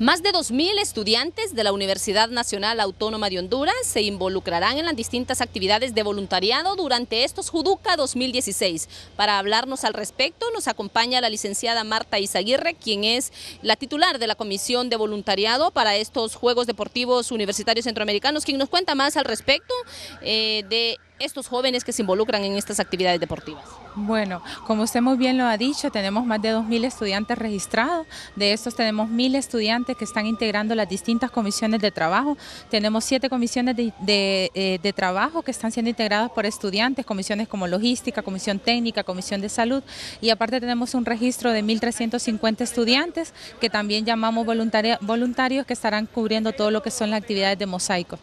Más de 2.000 estudiantes de la Universidad Nacional Autónoma de Honduras se involucrarán en las distintas actividades de voluntariado durante estos Juduca 2016. Para hablarnos al respecto nos acompaña la licenciada Marta Izaguirre, quien es la titular de la Comisión de Voluntariado para estos Juegos Deportivos Universitarios Centroamericanos, quien nos cuenta más al respecto eh, de estos jóvenes que se involucran en estas actividades deportivas? Bueno, como usted muy bien lo ha dicho, tenemos más de 2.000 estudiantes registrados, de estos tenemos 1.000 estudiantes que están integrando las distintas comisiones de trabajo, tenemos siete comisiones de, eh, de trabajo que están siendo integradas por estudiantes, comisiones como logística, comisión técnica, comisión de salud y aparte tenemos un registro de 1.350 estudiantes que también llamamos voluntarios que estarán cubriendo todo lo que son las actividades de mosaico.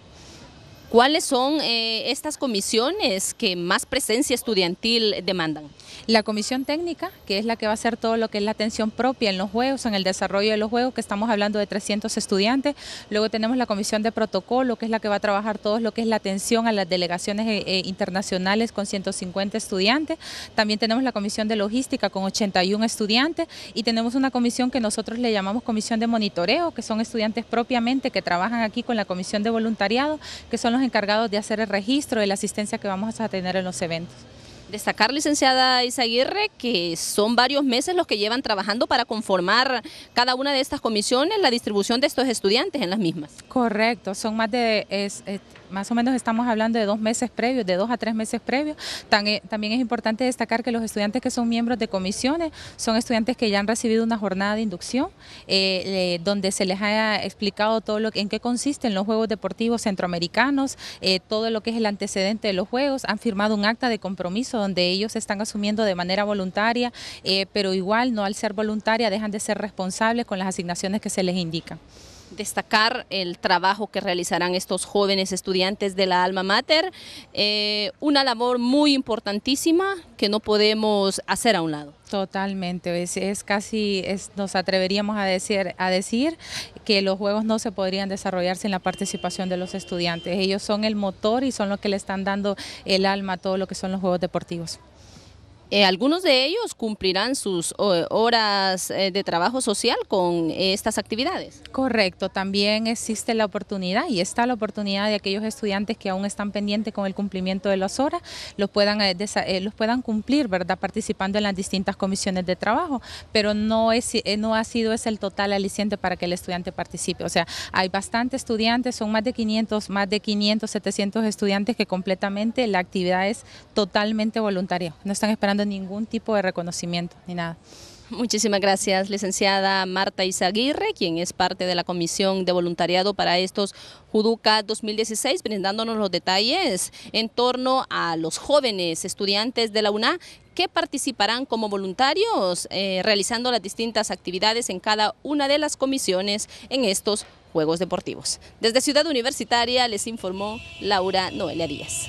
¿Cuáles son eh, estas comisiones que más presencia estudiantil demandan? La comisión técnica, que es la que va a hacer todo lo que es la atención propia en los juegos, en el desarrollo de los juegos, que estamos hablando de 300 estudiantes. Luego tenemos la comisión de protocolo, que es la que va a trabajar todo lo que es la atención a las delegaciones eh, eh, internacionales con 150 estudiantes. También tenemos la comisión de logística con 81 estudiantes y tenemos una comisión que nosotros le llamamos comisión de monitoreo, que son estudiantes propiamente que trabajan aquí con la comisión de voluntariado, que son los encargados de hacer el registro de la asistencia que vamos a tener en los eventos. Destacar, licenciada Isaguirre, que son varios meses los que llevan trabajando para conformar cada una de estas comisiones, la distribución de estos estudiantes en las mismas. Correcto, son más de, es, más o menos estamos hablando de dos meses previos, de dos a tres meses previos. Eh, también es importante destacar que los estudiantes que son miembros de comisiones son estudiantes que ya han recibido una jornada de inducción, eh, donde se les ha explicado todo lo que, en qué consisten los Juegos Deportivos Centroamericanos, eh, todo lo que es el antecedente de los Juegos, han firmado un acta de compromiso donde ellos están asumiendo de manera voluntaria, eh, pero igual no al ser voluntaria dejan de ser responsables con las asignaciones que se les indican destacar el trabajo que realizarán estos jóvenes estudiantes de la Alma Mater, eh, una labor muy importantísima que no podemos hacer a un lado. Totalmente, es, casi, nos atreveríamos a decir, a decir que los juegos no se podrían desarrollar sin la participación de los estudiantes. Ellos son el motor y son los que le están dando el alma a todo lo que son los juegos deportivos. Eh, algunos de ellos cumplirán sus horas eh, de trabajo social con estas actividades. Correcto, también existe la oportunidad y está la oportunidad de aquellos estudiantes que aún están pendientes con el cumplimiento de las horas, los puedan, eh, los puedan cumplir, ¿verdad? Participando en las distintas comisiones de trabajo, pero no, es, no ha sido ese el total aliciente para que el estudiante participe. O sea, hay bastantes estudiantes, son más de 500, más de 500, 700 estudiantes que completamente la actividad es totalmente voluntaria. No están esperando ningún tipo de reconocimiento ni nada. Muchísimas gracias, licenciada Marta Izaguirre, quien es parte de la Comisión de Voluntariado para estos Juduca 2016, brindándonos los detalles en torno a los jóvenes estudiantes de la UNA que participarán como voluntarios eh, realizando las distintas actividades en cada una de las comisiones en estos Juegos Deportivos. Desde Ciudad Universitaria les informó Laura Noelia Díaz.